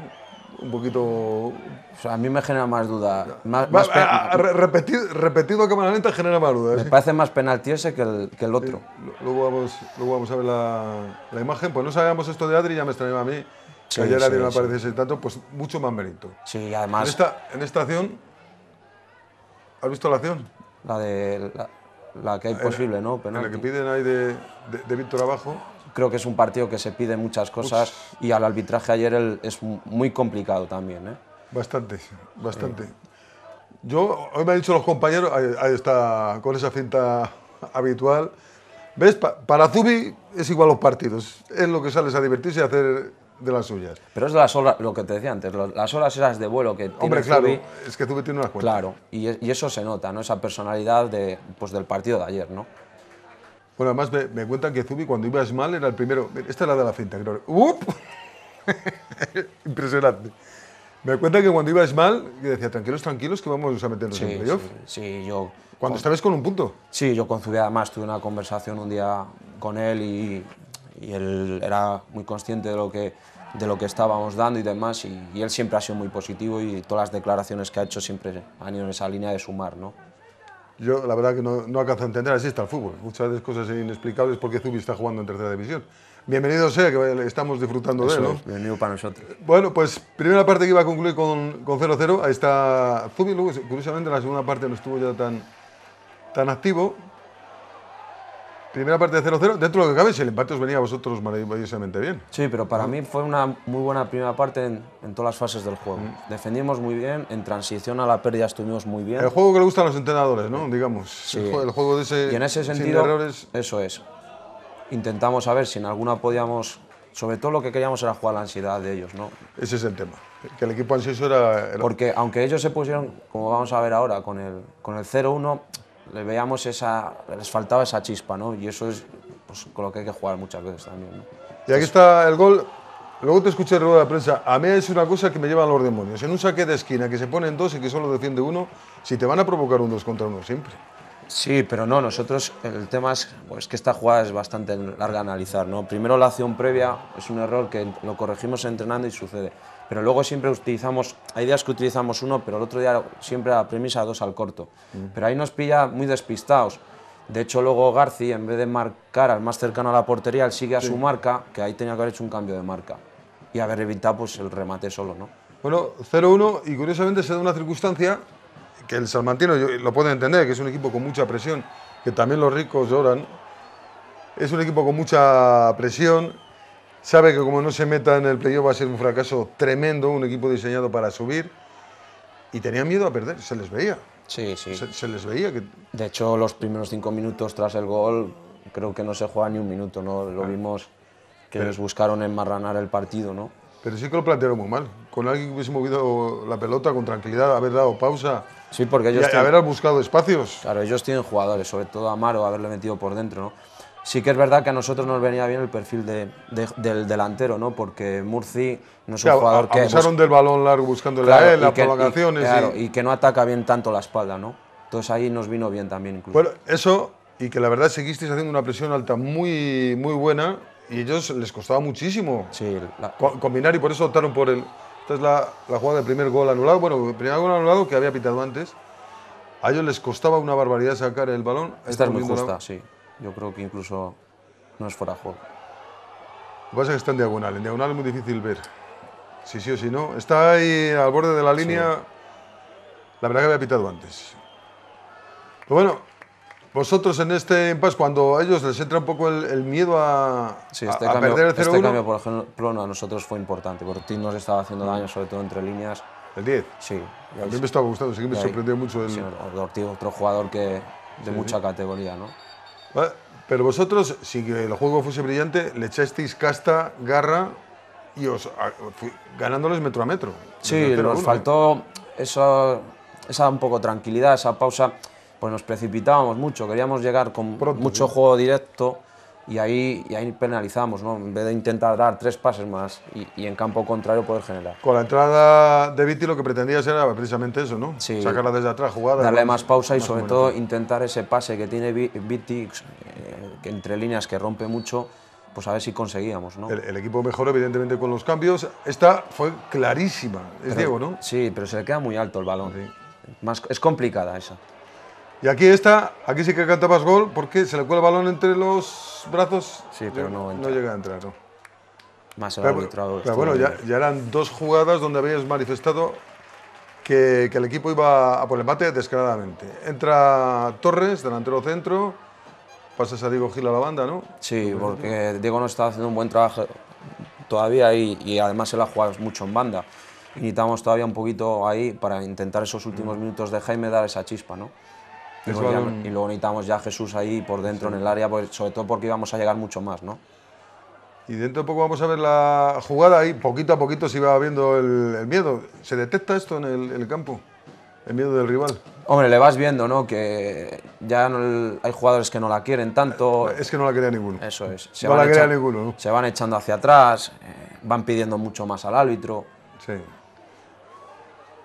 Un poquito... O sea, a mí me genera más duda. repetido, repetido a cámara lenta genera más duda. ¿eh? Me parece más penalti ese que el, que el otro. luego, vamos, luego vamos a ver la, imagen. Pues no sabíamos esto de Adri, ya me extrañaba a mí. que ayer Adri no apareciese tanto, pues mucho más mérito. Sí, además... En esta, en esta acción... ¿Has visto la acción? La de la que hay posible, ¿no? Pero En la que piden ahí de, de, Víctor abajo. Creo que es un partido que se pide muchas cosas y al arbitraje ayer es muy complicado también, ¿eh? Bastante, bastante. Yo, hoy me han dicho los compañeros, ahí, está, con esa cinta habitual. ¿Ves? para Zubi es igual los partidos. Es lo que sales a divertirse y a hacer de las suyas. Pero es de las horas, lo que te decía antes, las horas esas de vuelo que Hombre, claro, es que Zubi tiene unas cuentas. Claro, y, eso se nota, ¿no? Esa personalidad de, pues, del partido de ayer, ¿no? Bueno, además me, cuentan que Zubi cuando ibas mal era el primero. Esta es la de la cinta creo. ¡Up! Impresionante. Me cuentan que cuando ibas mal, que decía, tranquilos, tranquilos, que vamos a meternos en playoff. Sí, sí, yo... Cuando estabas con un punto. Sí, yo con Zubi además tuve una conversación un día con él y y él era muy consciente de lo que, de lo que estábamos dando y demás, y, él siempre ha sido muy positivo y todas las declaraciones que ha hecho siempre han ido en esa línea de sumar, ¿no? Yo la verdad que no, no alcanzo a entender, así está el fútbol, muchas veces cosas inexplicables porque Zubi está jugando en tercera división. Bienvenido sea, que estamos disfrutando de él, ¿no? bienvenido para nosotros. Bueno, pues primera parte que iba a concluir con 0-0, ahí está Zubi, luego curiosamente la segunda parte no estuvo ya tan, tan activo, Primera parte de 0-0, dentro de lo que cabe, si el empate os venía a vosotros maravillosamente bien. Sí, pero para mí fue una muy buena primera parte en, todas las fases del juego. Mm. Defendimos muy bien, en transición a la pérdida estuvimos muy bien. El juego que le gustan los entrenadores, ¿no? Digamos. Sí. El, juego, juego, de ese. Y en ese sentido, errores... eso es. Intentamos a ver si en alguna podíamos. Sobre todo lo que queríamos era jugar la ansiedad de ellos, ¿no? Ese es el tema. Que el equipo ansioso era. era... Porque aunque ellos se pusieron, como vamos a ver ahora, con el, con el 0-1 le veíamos esa, les faltaba esa chispa, ¿no? Y eso es pues, con lo que hay que jugar muchas veces también, Y aquí está el gol. Luego te escuché en la de prensa. A mí es una cosa que me llevan los demonios. En un saque de esquina que se ponen dos y que solo defiende uno, si te van a provocar un dos contra uno siempre. Sí, pero no, nosotros el tema es pues, que esta jugada es bastante larga a analizar. ¿no? Primero la acción previa es un error que lo corregimos entrenando y sucede pero luego siempre utilizamos, hay días que utilizamos uno, pero el otro día siempre la premisa dos al corto. Mm. Pero ahí nos pilla muy despistados. De hecho, luego García en vez de marcar al más cercano a la portería, él sigue a su marca, que ahí tenía que haber hecho un cambio de marca. Y haber evitado pues, el remate solo, ¿no? Bueno, 0-1, y curiosamente se da una circunstancia que el Salmantino lo puede entender, que es un equipo con mucha presión, que también los ricos lloran. Es un equipo con mucha presión, Sabe que como no se meta en el playoff va a ser un fracaso tremendo, un equipo diseñado para subir. Y tenían miedo a perder, se les veía. Sí, sí. Se, les veía que... De hecho, los primeros cinco minutos tras el gol creo que no se juega ni un minuto, ¿no? Lo ah. vimos que les buscaron enmarranar el partido, ¿no? Pero sí que lo plantearon muy mal. Con alguien que hubiese movido la pelota con tranquilidad, haber dado pausa. Sí, porque ellos. Y haber buscado espacios. Claro, ellos tienen jugadores, sobre todo Amaro, haberle metido por dentro, ¿no? Sí que es verdad que a nosotros nos venía bien el perfil del delantero, ¿no? Porque Murci no es un jugador que... Abusaron del balón largo buscando la él, las Y, claro, y... que no ataca bien tanto la espalda, ¿no? Entonces ahí nos vino bien también incluso. Bueno, eso, y que la verdad seguisteis haciendo una presión alta muy, muy buena y a ellos les costaba muchísimo sí, combinar y por eso optaron por el... Esta es la, la jugada del primer gol anulado, bueno, el primer gol anulado que había pitado antes. A ellos les costaba una barbaridad sacar el balón. Esta es muy justa, sí yo creo que incluso no es fuera de juego. Lo que pasa es que está en diagonal. En diagonal es muy difícil ver si sí o si no. Está ahí al borde de la línea. La verdad que había pitado antes. Pero bueno, vosotros en este impasse, cuando a ellos les entra un poco el, miedo a, a, este perder el 0-1. Este cambio, por ejemplo, a nosotros fue importante. ti nos estaba haciendo mm. daño, sobre todo entre líneas. ¿El 10? Sí. A mí me estaba gustando, sí que me sorprendió mucho el. otro jugador que de mucha categoría, ¿no? Pero vosotros, si el juego fuese brillante, le echasteis casta, garra y os ganándoles metro a metro. Sí, nos faltó esa, esa un poco tranquilidad, esa pausa. Pues nos precipitábamos mucho, queríamos llegar con mucho juego directo y ahí, y ahí penalizamos, ¿no? en vez de intentar dar tres pases más y, en campo contrario poder generar. Con la entrada de Viti lo que pretendías era precisamente eso, ¿no? Sacarla desde atrás, jugada. Darle más, pausa y sobre todo intentar ese pase que tiene Viti, eh, que entre líneas que rompe mucho, pues a ver si conseguíamos. ¿no? El, equipo mejoró evidentemente con los cambios. Esta fue clarísima, es Diego, ¿no? Sí, pero se le queda muy alto el balón. Más, es complicada esa. Y aquí está, aquí sí que canta gol porque se le cuela el balón entre los brazos. Sí, pero no, no llega a entrar. No. Más el árbitro. Pero, este bueno, ya, eran dos jugadas donde habías manifestado que, el equipo iba a por el empate descaradamente. Entra Torres, delantero centro, pasas a Diego Gil a la banda, ¿no? Sí, porque Diego no está haciendo un buen trabajo todavía y, y además él ha jugado mucho en banda. necesitamos todavía un poquito ahí para intentar esos últimos mm. minutos de Jaime dar esa chispa, ¿no? Y luego, necesitamos ya Jesús ahí por dentro en el área, pues, sobre todo porque íbamos a llegar mucho más, ¿no? Y dentro de poco vamos a ver la jugada ahí, poquito a poquito se va viendo el, miedo. ¿Se detecta esto en el, campo? El miedo del rival. Hombre, le vas viendo, ¿no? Que ya no, hay jugadores que no la quieren tanto. Es que no la quería ninguno. Eso es. no la quería ninguno. Se van echando hacia atrás, eh, van pidiendo mucho más al árbitro. Sí.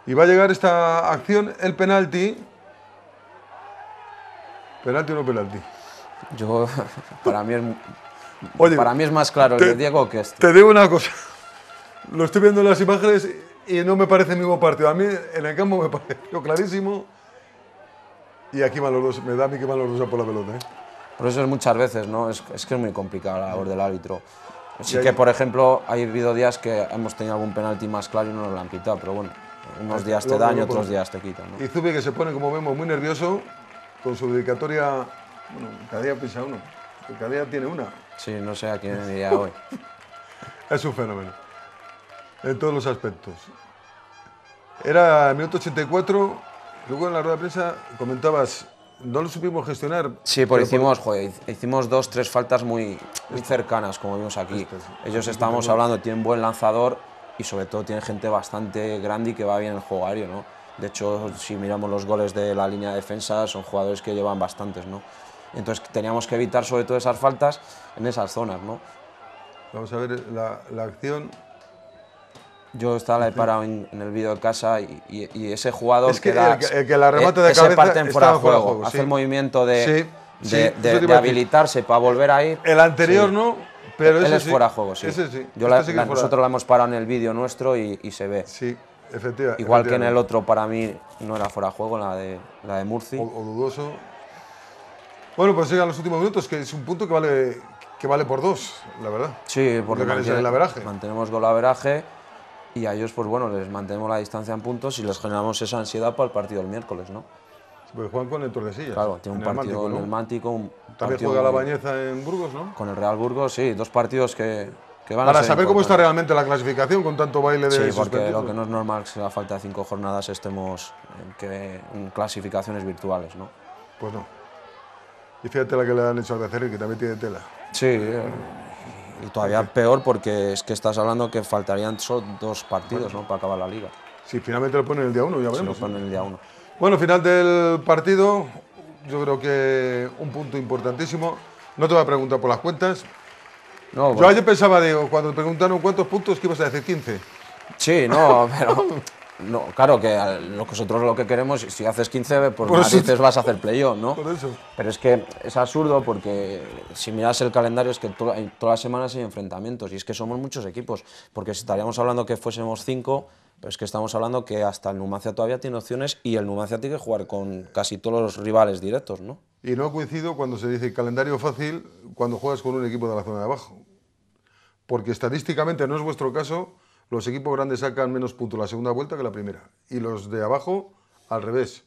Y va a llegar esta acción, el penalti, ¿Penalti o no penalti? Yo, para mí es, para mí es más claro el de Diego que este. Te digo una cosa. Lo estoy viendo en las imágenes y no me parece el mismo partido. A mí en el campo me pareció clarísimo. Y aquí dos, me da a mí que van los dos por la pelota. ¿eh? Por eso es muchas veces, ¿no? Es, que es muy complicado la labor del árbitro. Sí que, por ejemplo, ha habido días que hemos tenido algún penalti más claro y no nos lo han quitado, pero bueno, unos días te daño, otros días te quitan. Y Zubi que se pone, como vemos, muy nervioso, con su dedicatoria. Bueno, cada día piensa uno. Cada día tiene una. Sí, no sé a quién diría hoy. es un fenómeno. En todos los aspectos. Era el minuto 84. Luego en la rueda de prensa comentabas no lo supimos gestionar. Sí, por hicimos, joder, hicimos dos, tres faltas muy, muy cercanas, como vimos aquí. Ellos estábamos hablando, tienen buen lanzador y sobre todo tienen gente bastante grande y que va bien el jugario, ¿no? De hecho, si miramos los goles de la línea de defensa, son jugadores que llevan bastantes, ¿no? Entonces teníamos que evitar sobre todo esas faltas en esas zonas, ¿no? Vamos a ver la, acción. Yo estaba la parado en, el vídeo de casa y, ese jugador que, el que, la remate de cabeza fuera de juego, hace el movimiento de, de, habilitarse para volver a ir. El anterior no, pero es fuera de juego, sí. Este nosotros la hemos parado en el vídeo nuestro y, y se ve. Sí. Igual que en el otro, para mí no era fuera de juego, la de, la de Murci. O, dudoso. Bueno, pues llegan los últimos minutos, que es un punto que vale, que vale por dos, la verdad. Sí, porque mantiene, el mantenemos gol y a ellos, pues bueno, les mantenemos la distancia en puntos y les generamos esa ansiedad para el partido del miércoles, ¿no? Porque juegan con el Tordesillas. Claro, tiene un partido en el Mántico. También juega la Bañeza en Burgos, ¿no? Con el Real Burgos, sí. Dos partidos que para saber cómo está realmente la clasificación con tanto baile de Sí, porque lo que no es normal es que a falta de cinco jornadas estemos en, que, clasificaciones virtuales, ¿no? Pues no. Y fíjate la que le han hecho al y que también tiene tela. Sí, eh, y todavía peor porque es que estás hablando que faltarían solo dos partidos ¿no? para acabar la liga. Sí, finalmente lo ponen el día uno, ya veremos. lo ponen el día uno. Bueno, final del partido, yo creo que un punto importantísimo. No te voy a preguntar por las cuentas, yo pensaba, digo, cuando te preguntaron cuántos puntos, que ibas a decir 15. Sí, no, pero. No, claro que nosotros lo que queremos, si haces 15, pues por narices vas a hacer play-off, ¿no? Por eso. Pero es que es absurdo porque si miras el calendario es que todas las semanas hay enfrentamientos y es que somos muchos equipos, porque si estaríamos hablando que fuésemos 5, pero es que estamos hablando que hasta el Numancia todavía tiene opciones y el Numancia tiene que jugar con casi todos los rivales directos, ¿no? Y no coincido cuando se dice calendario fácil cuando juegas con un equipo de la zona de abajo. Porque estadísticamente, no es vuestro caso, los equipos grandes sacan menos puntos la segunda vuelta que la primera. Y los de abajo, al revés.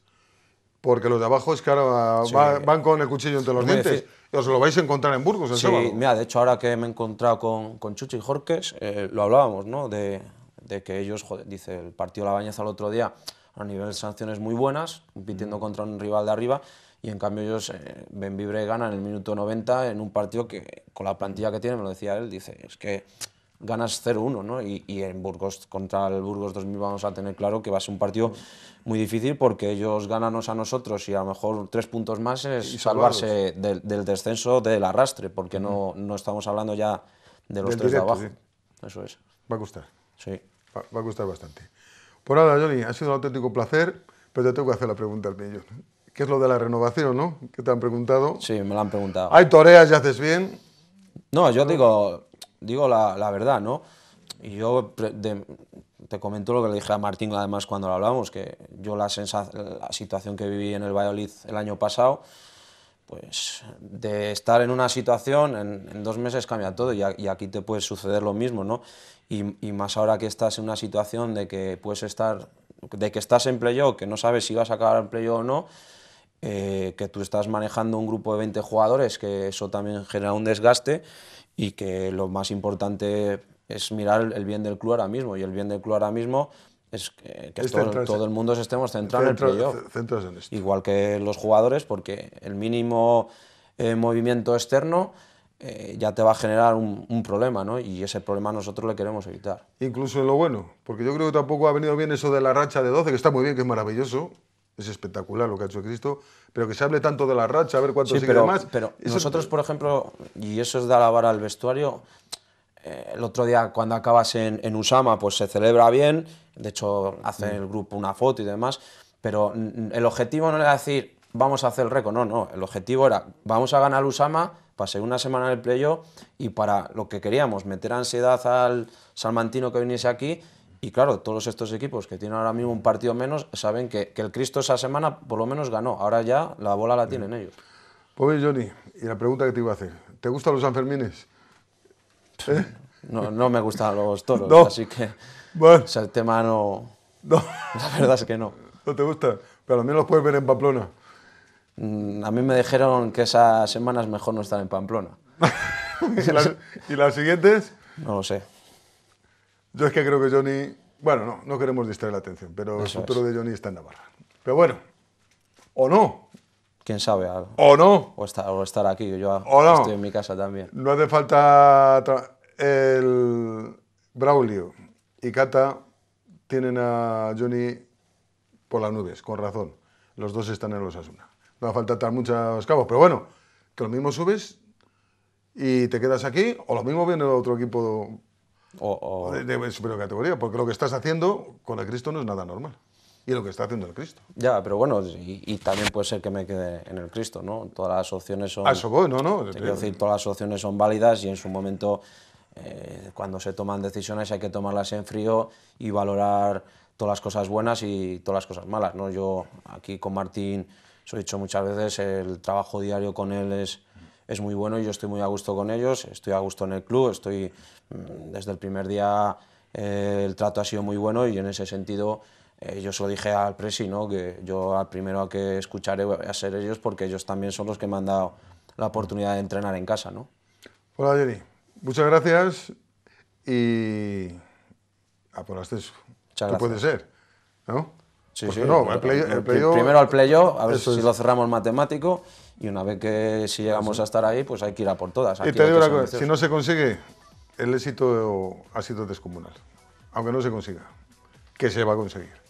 Porque los de abajo es que van con el cuchillo entre los dientes. os lo vais a encontrar en Burgos el sí, Mira, de hecho, ahora que me he encontrado con, con Chucho y Jorques, eh, lo hablábamos, ¿no? De, que ellos, dice el partido de la Bañeza el otro día, a nivel de sanciones muy buenas, compitiendo mm. contra un rival de arriba, y en cambio ellos, eh, Vibre gana en el minuto 90 en un partido que con la plantilla que tiene, me lo decía él, dice, es que ganas 0-1, ¿no? Y, en Burgos, contra el Burgos 2000 vamos a tener claro que va a ser un partido muy difícil porque ellos gananos a nosotros y a lo mejor tres puntos más es salvarse del, descenso del arrastre, porque no, no estamos hablando ya de los tres de abajo. Eso es. Va a gustar. Sí. Va, a gustar bastante. Por ahora, Johnny, ha sido un auténtico placer, pero te tengo que hacer la pregunta al millón que es lo de la renovación, ¿no? Que te han preguntado. Sí, me lo han preguntado. Hay toreas y haces bien. No, yo digo, digo la, la verdad, ¿no? Y yo te comento lo que le dije a Martín, además, cuando lo hablamos, que yo la, la situación que viví en el Valladolid el año pasado, pues de estar en una situación, en, dos meses cambia todo y, y, aquí te puede suceder lo mismo, ¿no? Y, más ahora que estás en una situación de que puedes estar, de que estás en playoff, que no sabes si vas a acabar en playoff o no, eh, que tú estás manejando un grupo de 20 jugadores, que eso también genera un desgaste y que lo más importante es mirar el bien del club ahora mismo. Y el bien del club ahora mismo es que, todo, el mundo estemos centrando en el Igual que los jugadores, porque el mínimo eh, movimiento externo eh, ya te va a generar un, problema, ¿no? Y ese problema nosotros le queremos evitar. Incluso en lo bueno, porque yo creo que tampoco ha venido bien eso de la racha de 12, que está muy bien, que es maravilloso, es espectacular lo que ha hecho Cristo, pero que se hable tanto de la racha, a ver cuánto sigue más. Pero nosotros, por ejemplo, y eso es de alabar al vestuario, eh, el otro día cuando acabas en, Usama, pues se celebra bien, de hecho hace mm. el grupo una foto y demás, pero el objetivo no era decir vamos a hacer el récord, no, no, el objetivo era vamos a ganar Usama, pasé una semana en el pleyo y para lo que queríamos, meter ansiedad al salmantino que viniese aquí y claro, todos estos equipos que tienen ahora mismo un partido menos saben que, el Cristo esa semana por lo menos ganó. Ahora ya la bola la tienen ellos. Pues Johnny, y la pregunta que te iba a hacer. ¿Te gustan los Sanfermines? ¿Eh? No, me gustan los toros, así que bueno. o sea, el tema no... La verdad es que no. No te gusta, pero a menos los puedes ver en Pamplona. Mm, a mí me dijeron que esas semanas mejor no estar en Pamplona. ¿Y las siguientes? No lo sé. Yo es que creo que Johnny, bueno, no, no queremos distraer la atención, pero el futuro de Johnny está en Navarra. Pero bueno, o no. Quién sabe. O no. O estar, aquí, yo estoy en mi casa también. No hace falta el Braulio y Cata tienen a Johnny por las nubes, con razón. Los dos están en los Asuna. No hace falta estar muchos cabos, pero bueno, que lo mismo subes y te quedas aquí, o lo mismo viene otro equipo o, o... De, categoría, porque lo que estás haciendo con el Cristo no es nada normal. Y lo que está haciendo el Cristo. Ya, pero bueno, y, también puede ser que me quede en el Cristo, ¿no? Todas las opciones son. Ah, eso voy, no, no. quiero decir, todas las opciones son válidas y en su momento, eh, cuando se toman decisiones, hay que tomarlas en frío y valorar todas las cosas buenas y todas las cosas malas, ¿no? Yo aquí con Martín, os he dicho muchas veces, el trabajo diario con él es es muy bueno y yo estoy muy a gusto con ellos, estoy a gusto en el club, estoy mm, desde el primer día eh, el trato ha sido muy bueno y en ese sentido eh, yo solo dije al Presi, que yo al primero a que escucharé a ser ellos porque ellos también son los que me han dado la oportunidad de entrenar en casa. Hola Jenny, muchas gracias y a por tres. puede ser, ¿no? Sí, No, play, primero al playo, a ver si lo cerramos matemático y una vez que si llegamos a estar ahí, pues hay que ir a por todas. y te digo una cosa, si no se consigue, el éxito ha sido descomunal, aunque no se consiga, que se va a conseguir.